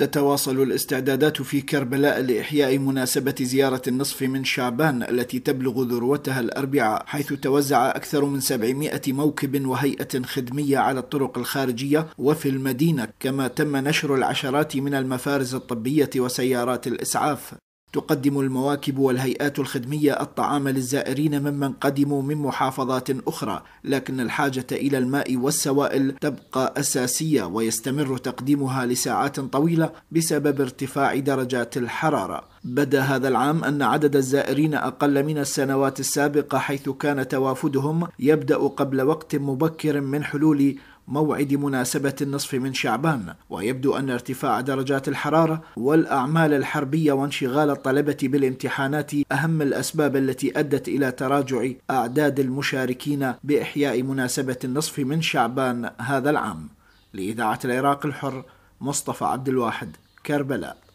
تتواصل الاستعدادات في كربلاء لإحياء مناسبة زيارة النصف من شعبان التي تبلغ ذروتها الأربعاء حيث توزع أكثر من 700 موكب وهيئة خدمية على الطرق الخارجية وفي المدينة كما تم نشر العشرات من المفارز الطبية وسيارات الإسعاف تقدم المواكب والهيئات الخدمية الطعام للزائرين ممن قدموا من محافظات أخرى، لكن الحاجة إلى الماء والسوائل تبقى أساسية ويستمر تقديمها لساعات طويلة بسبب ارتفاع درجات الحرارة. بدا هذا العام أن عدد الزائرين أقل من السنوات السابقة حيث كان توافدهم يبدأ قبل وقت مبكر من حلول موعد مناسبة النصف من شعبان ويبدو أن ارتفاع درجات الحرارة والأعمال الحربية وانشغال الطلبة بالامتحانات أهم الأسباب التي أدت إلى تراجع أعداد المشاركين بإحياء مناسبة النصف من شعبان هذا العام لإذاعة العراق الحر مصطفى عبد الواحد كربلاء